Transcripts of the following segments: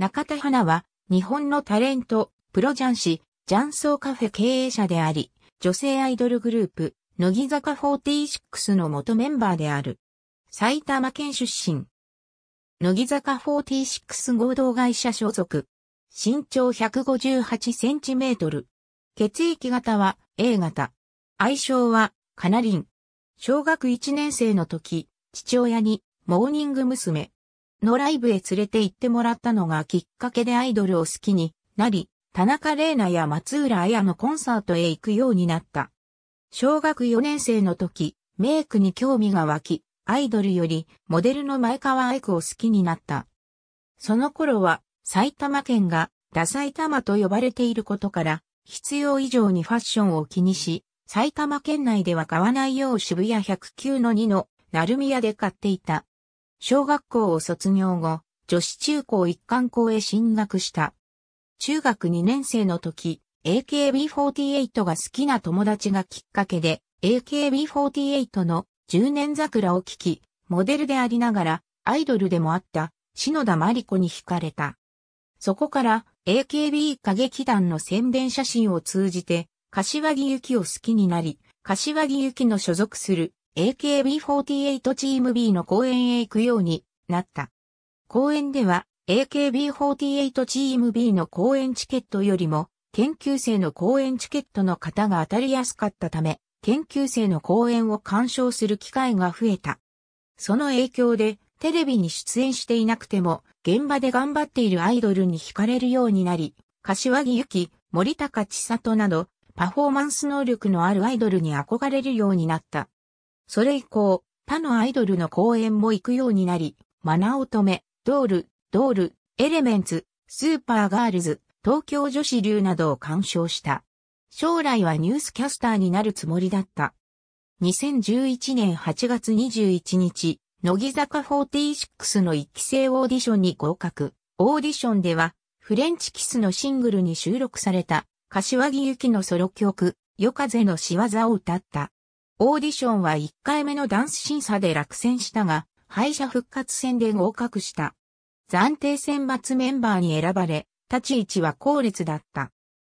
中田花は、日本のタレント、プロジジャンャンソーカフェ経営者であり、女性アイドルグループ、乃木坂46の元メンバーである。埼玉県出身。乃木坂46合同会社所属。身長158センチメートル。血液型は A 型。愛称はカナリン。小学1年生の時、父親にモーニング娘。のライブへ連れて行ってもらったのがきっかけでアイドルを好きになり、田中玲奈や松浦綾のコンサートへ行くようになった。小学4年生の時、メイクに興味が湧き、アイドルよりモデルの前川愛子を好きになった。その頃は埼玉県がダ埼玉と呼ばれていることから、必要以上にファッションを気にし、埼玉県内では買わないよう渋谷109の2の、鳴宮で買っていた。小学校を卒業後、女子中高一貫校へ進学した。中学2年生の時、AKB48 が好きな友達がきっかけで、AKB48 の10年桜を聴き、モデルでありながら、アイドルでもあった、篠田真理子に惹かれた。そこから、AKB 歌劇団の宣伝写真を通じて、柏木由紀を好きになり、柏木由紀の所属する AKB48 チーム B の公演へ行くようになった。公演では AKB48 チーム B の公演チケットよりも研究生の公演チケットの方が当たりやすかったため、研究生の公演を鑑賞する機会が増えた。その影響でテレビに出演していなくても現場で頑張っているアイドルに惹かれるようになり、柏木由紀、森高千里などパフォーマンス能力のあるアイドルに憧れるようになった。それ以降、他のアイドルの公演も行くようになり、マナオトメ、ドール、ドール、エレメンツ、スーパーガールズ、東京女子流などを鑑賞した。将来はニュースキャスターになるつもりだった。2011年8月21日、乃木坂46の一期生オーディションに合格。オーディションでは、フレンチキスのシングルに収録された、柏木由紀のソロ曲、夜風の仕業を歌った。オーディションは1回目のダンス審査で落選したが、敗者復活戦で合格した。暫定選抜メンバーに選ばれ、立ち位置は後列だった。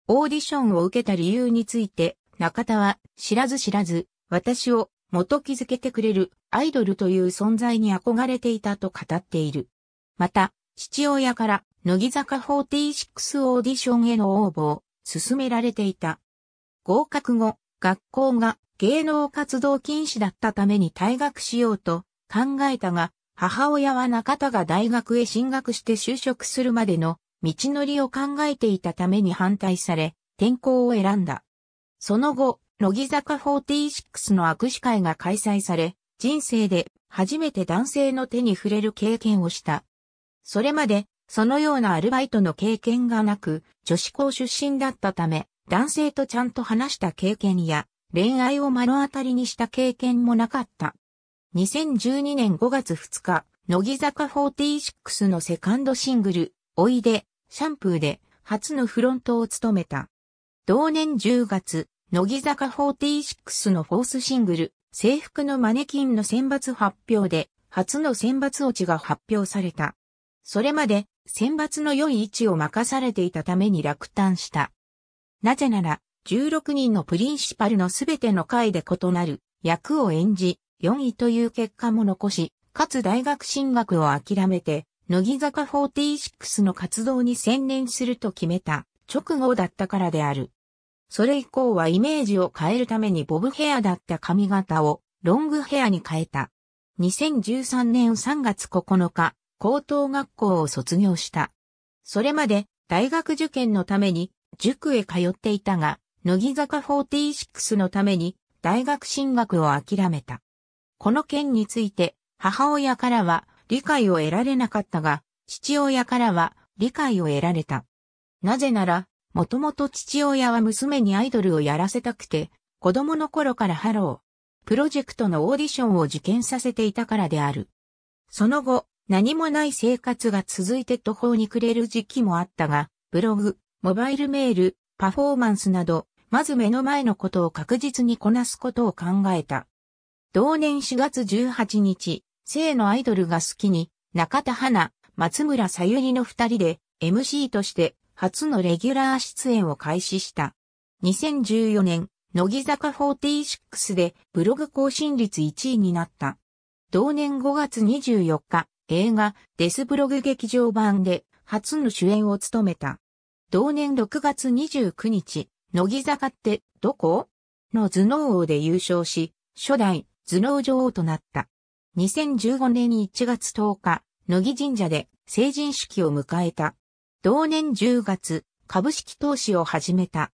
オーディションを受けた理由について、中田は知らず知らず、私を元気づけてくれるアイドルという存在に憧れていたと語っている。また、父親から乃木坂46オーディションへの応募を勧められていた。合格後、学校が芸能活動禁止だったために退学しようと考えたが、母親は中田が大学へ進学して就職するまでの道のりを考えていたために反対され、転校を選んだ。その後、乃木坂46の握手会が開催され、人生で初めて男性の手に触れる経験をした。それまで、そのようなアルバイトの経験がなく、女子校出身だったため、男性とちゃんと話した経験や、恋愛を目の当たりにした経験もなかった。2012年5月2日、乃木坂46のセカンドシングル、おいで、シャンプーで、初のフロントを務めた。同年10月、乃木坂46のフォースシングル、制服のマネキンの選抜発表で、初の選抜落ちが発表された。それまで、選抜の良い位置を任されていたために落胆した。なぜなら、16人のプリンシパルのすべての回で異なる役を演じ、4位という結果も残し、かつ大学進学を諦めて、乃木坂46の活動に専念すると決めた直後だったからである。それ以降はイメージを変えるためにボブヘアだった髪型をロングヘアに変えた。2013年3月9日、高等学校を卒業した。それまで大学受験のために塾へ通っていたが、乃木坂46のために大学進学を諦めた。この件について母親からは理解を得られなかったが、父親からは理解を得られた。なぜなら、もともと父親は娘にアイドルをやらせたくて、子供の頃からハロー、プロジェクトのオーディションを受験させていたからである。その後、何もない生活が続いて途方に暮れる時期もあったが、ブログ、モバイルメール、パフォーマンスなど、まず目の前のことを確実にこなすことを考えた。同年4月18日、生のアイドルが好きに、中田花、松村さゆりの二人で、MC として初のレギュラー出演を開始した。2014年、乃木坂46でブログ更新率1位になった。同年5月24日、映画デスブログ劇場版で初の主演を務めた。同年6月29日、乃木坂ってどこの頭脳王で優勝し、初代頭脳女王となった。2015年1月10日、乃木神社で成人式を迎えた。同年10月、株式投資を始めた。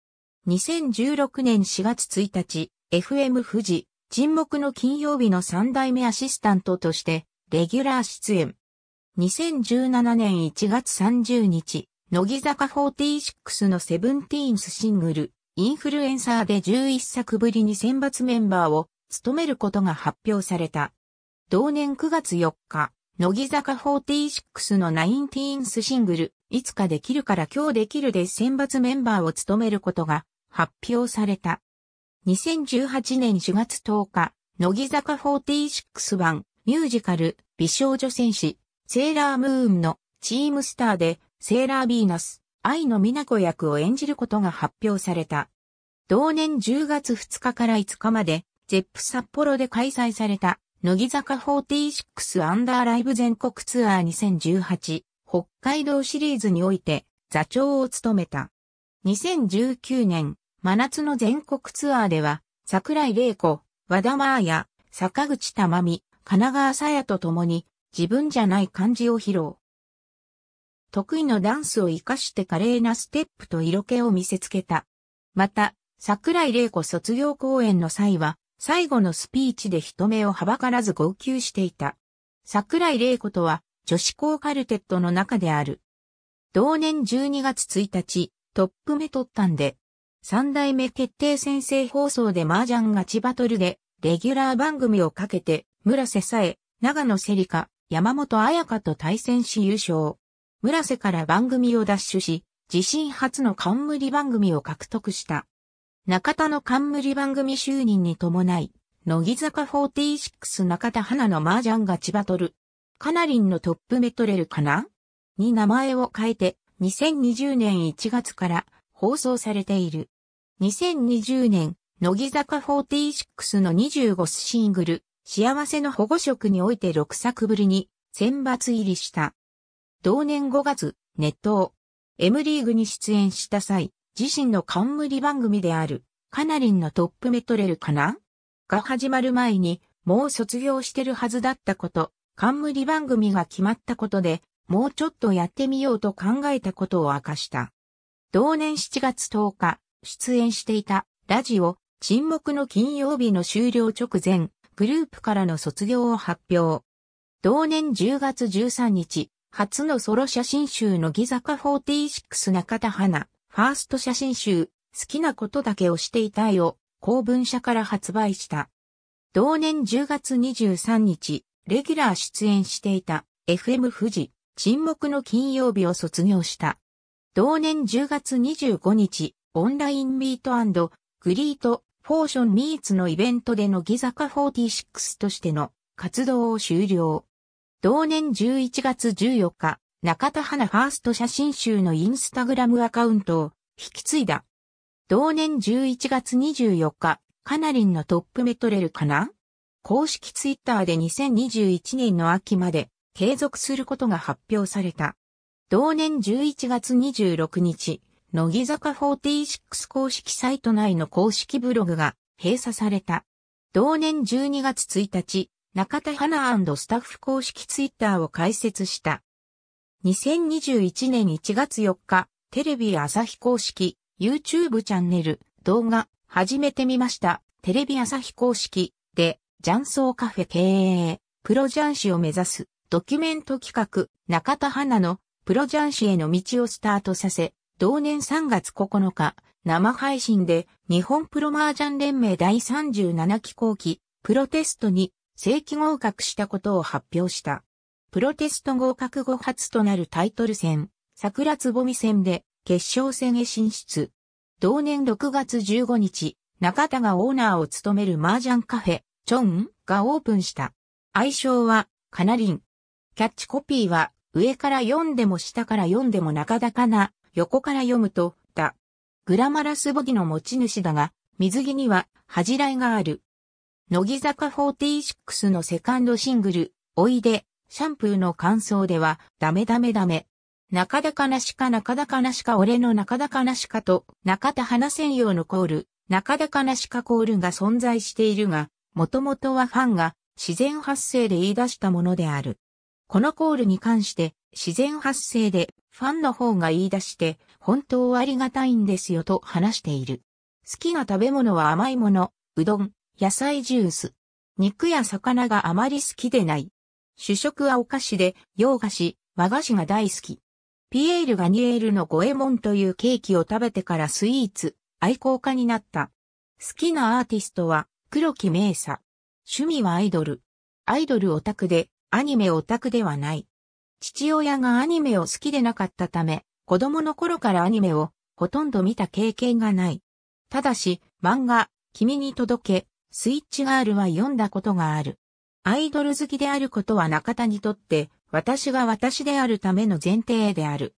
2016年4月1日、FM 富士、沈黙の金曜日の3代目アシスタントとして、レギュラー出演。2017年1月30日、乃木坂46のセブンティーンスシングル、インフルエンサーで11作ぶりに選抜メンバーを務めることが発表された。同年9月4日、乃木坂46のナインティーンスシングル、いつかできるから今日できるで選抜メンバーを務めることが発表された。2018年4月10日、乃木坂46版ミュージカル美少女戦士セーラームーンのチームスターでセーラー・ビーナス、愛の美奈子役を演じることが発表された。同年10月2日から5日まで、ゼップ札幌で開催された、乃木坂46アンダーライブ全国ツアー2018北海道シリーズにおいて座長を務めた。2019年、真夏の全国ツアーでは、桜井玲子、和田真彩、坂口珠美、神奈川さやと共に、自分じゃない漢字を披露。得意のダンスを活かして華麗なステップと色気を見せつけた。また、桜井玲子卒業公演の際は、最後のスピーチで人目をはばからず号泣していた。桜井玲子とは、女子校カルテットの中である。同年12月1日、トップ目取ったんで、三代目決定先生放送で麻雀ガチバトルで、レギュラー番組をかけて、村瀬さえ、長野セリカ、山本彩香と対戦し優勝。村瀬から番組を奪取し、自身初の冠番組を獲得した。中田の冠番組就任に伴い、乃木坂46中田花の麻雀ガチバトル。カナリンのトップメトレルかなに名前を変えて、2020年1月から放送されている。2020年、乃木坂46の25シングル、幸せの保護色において6作ぶりに選抜入りした。同年5月、熱湯、M リーグに出演した際、自身の冠番組である、カナリンのトップメトレルかなが始まる前に、もう卒業してるはずだったこと、冠番組が決まったことで、もうちょっとやってみようと考えたことを明かした。同年7月10日、出演していた、ラジオ、沈黙の金曜日の終了直前、グループからの卒業を発表。同年10月13日、初のソロ写真集乃木坂46中田花、ファースト写真集、好きなことだけをしていたいを、公文社から発売した。同年10月23日、レギュラー出演していた FM 富士、沈黙の金曜日を卒業した。同年10月25日、オンラインミートグリートフォーションミーツのイベントでの乃木坂46としての活動を終了。同年11月14日、中田花ファースト写真集のインスタグラムアカウントを引き継いだ。同年11月24日、カナリンのトップメトレルかな公式ツイッターで2021年の秋まで継続することが発表された。同年11月26日、乃木坂46公式サイト内の公式ブログが閉鎖された。同年12月1日、中田花スタッフ公式ツイッターを開設した。2021年1月4日、テレビ朝日公式 YouTube チャンネル動画始めてみました。テレビ朝日公式でジャンソーカフェ経営、プロジャンシを目指すドキュメント企画中田花のプロジャンシへの道をスタートさせ、同年3月9日、生配信で日本プロマージャン連盟第37期後期プロテストに正規合格したことを発表した。プロテスト合格後初となるタイトル戦、桜つぼみ戦で決勝戦へ進出。同年6月15日、中田がオーナーを務める麻雀カフェ、チョンがオープンした。愛称は、カナリン。キャッチコピーは、上から読んでも下から読んでも中田かな、横から読むと、だ。グラマラスボディの持ち主だが、水着には恥じらいがある。乃木坂46のセカンドシングル、おいで、シャンプーの感想では、ダメダメダメ。中田かなしか中田かなしか俺の中田かなしかと、中田花専用のコール、中田かなしかコールが存在しているが、もともとはファンが自然発生で言い出したものである。このコールに関して自然発生でファンの方が言い出して本当ありがたいんですよと話している。好きな食べ物は甘いもの、うどん、野菜ジュース。肉や魚があまり好きでない。主食はお菓子で、洋菓子、和菓子が大好き。ピエール・ガニエールの五右衛門というケーキを食べてからスイーツ、愛好家になった。好きなアーティストは、黒木明佐。趣味はアイドル。アイドルオタクで、アニメオタクではない。父親がアニメを好きでなかったため、子供の頃からアニメをほとんど見た経験がない。ただし、漫画、君に届け、スイッチガールは読んだことがある。アイドル好きであることは中田にとって、私が私であるための前提である。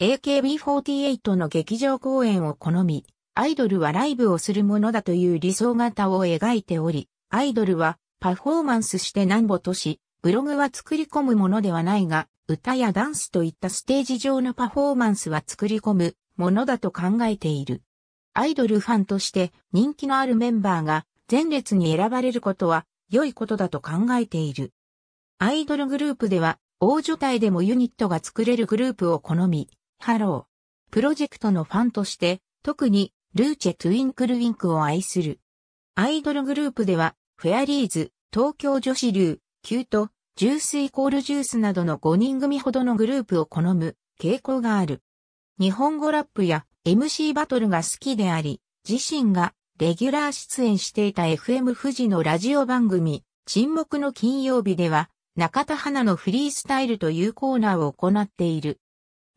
AKB48 の劇場公演を好み、アイドルはライブをするものだという理想型を描いており、アイドルはパフォーマンスしてなんぼとし、ブログは作り込むものではないが、歌やダンスといったステージ上のパフォーマンスは作り込むものだと考えている。アイドルファンとして人気のあるメンバーが前列に選ばれることは良いことだと考えている。アイドルグループでは、大所帯でもユニットが作れるグループを好み、ハロー。プロジェクトのファンとして、特に、ルーチェ・トゥインクル・ウィンクを愛する。アイドルグループでは、フェアリーズ、東京女子流、キュート、ジュースイコールジュースなどの5人組ほどのグループを好む傾向がある。日本語ラップや MC バトルが好きであり、自身がレギュラー出演していた FM 富士のラジオ番組、沈黙の金曜日では、中田花のフリースタイルというコーナーを行っている。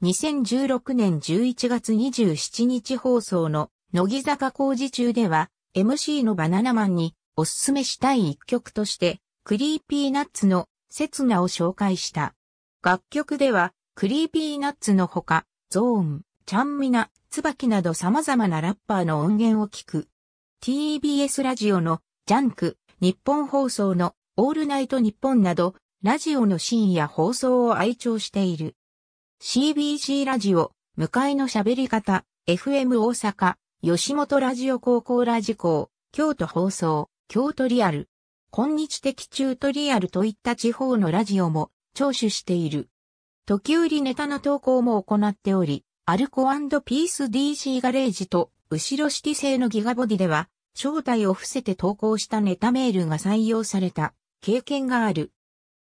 2016年11月27日放送の乃木坂工事中では、MC のバナナマンにおすすめしたい一曲として、クリーピーナッツの刹那を紹介した。楽曲では、クリーピーナッツのほか、ゾーン、ちゃんみな、椿など様々なラッパーの音源を聞く TBS ラジオのジャンク、日本放送のオールナイト日本など、ラジオの深夜放送を愛聴している。CBC ラジオ、向かいの喋り方、FM 大阪、吉本ラジオ高校ラジコ、京都放送、京都リアル。今日的チュートリアルといった地方のラジオも聴取している。時折ネタの投稿も行っており、アルコピース DC ガレージと後ろ式製のギガボディでは、正体を伏せて投稿したネタメールが採用された経験がある。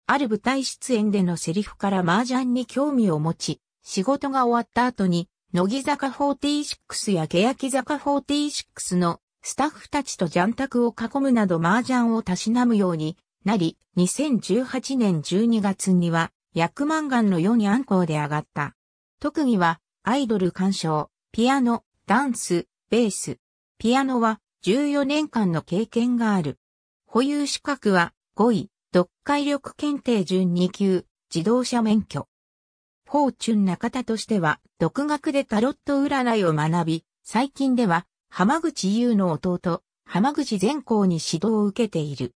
ある舞台出演でのセリフから麻雀に興味を持ち、仕事が終わった後に、乃木坂46や欅坂46のスタッフたちと雀卓を囲むなど麻雀をたしなむようになり、2018年12月には、薬満岩の世にアンコウで上がった。特技は、アイドル鑑賞、ピアノ、ダンス、ベース、ピアノは14年間の経験がある。保有資格は5位、読解力検定準2級、自動車免許。フォーチュン中田としては、独学でタロット占いを学び、最近では、浜口優の弟、浜口善光に指導を受けている。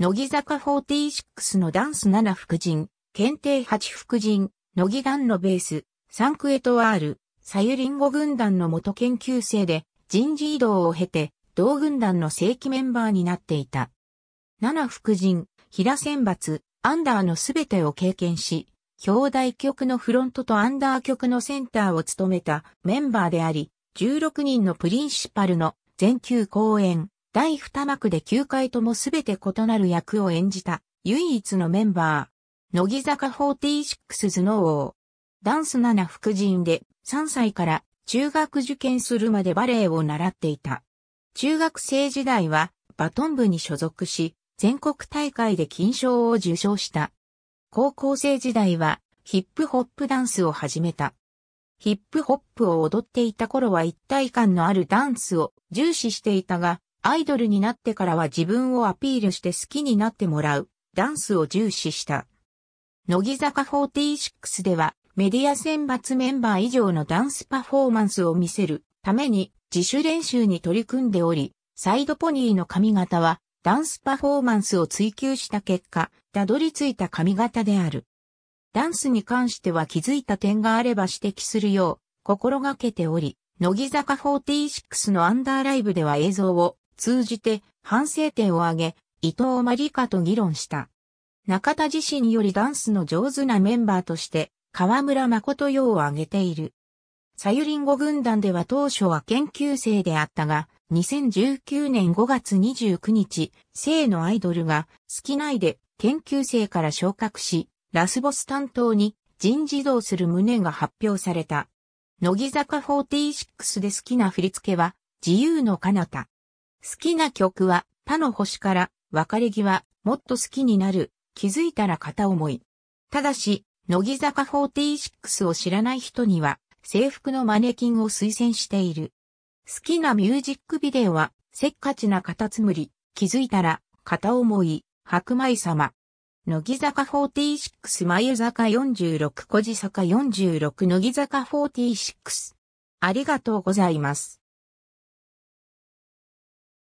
乃木坂46のダンス7副人、検定8副人、乃木団のベース、サンクエトワール、サユりんご軍団の元研究生で人事異動を経て同軍団の正規メンバーになっていた。七福神、平選抜、アンダーのすべてを経験し、兄弟局のフロントとアンダー局のセンターを務めたメンバーであり、16人のプリンシパルの全球公演、第2幕で9回ともすべて異なる役を演じた唯一のメンバー、乃木坂46頭脳王。ダンス7福神で3歳から中学受験するまでバレエを習っていた。中学生時代はバトン部に所属し、全国大会で金賞を受賞した。高校生時代はヒップホップダンスを始めた。ヒップホップを踊っていた頃は一体感のあるダンスを重視していたが、アイドルになってからは自分をアピールして好きになってもらうダンスを重視した。乃木坂46ではメディア選抜メンバー以上のダンスパフォーマンスを見せるために自主練習に取り組んでおり、サイドポニーの髪型はダンスパフォーマンスを追求した結果、たどり着いた髪型である。ダンスに関しては気づいた点があれば指摘するよう心がけており、乃木坂46のアンダーライブでは映像を通じて反省点を挙げ、伊藤真理香と議論した。中田自身よりダンスの上手なメンバーとして河村誠洋を挙げている。さゆりんご軍団では当初は研究生であったが、2019年5月29日、生のアイドルが、好きないで研究生から昇格し、ラスボス担当に人事異動する旨が発表された。乃木坂46で好きな振り付けは、自由の彼方。好きな曲は、他の星から、別れ際、もっと好きになる、気づいたら片思い。ただし、乃木坂46を知らない人には、制服のマネキンを推薦している。好きなミュージックビデオは、せっかちなカタツムリ、気づいたら、片思い、白米様。乃木坂46眉坂46小地坂46乃木坂46。ありがとうございます。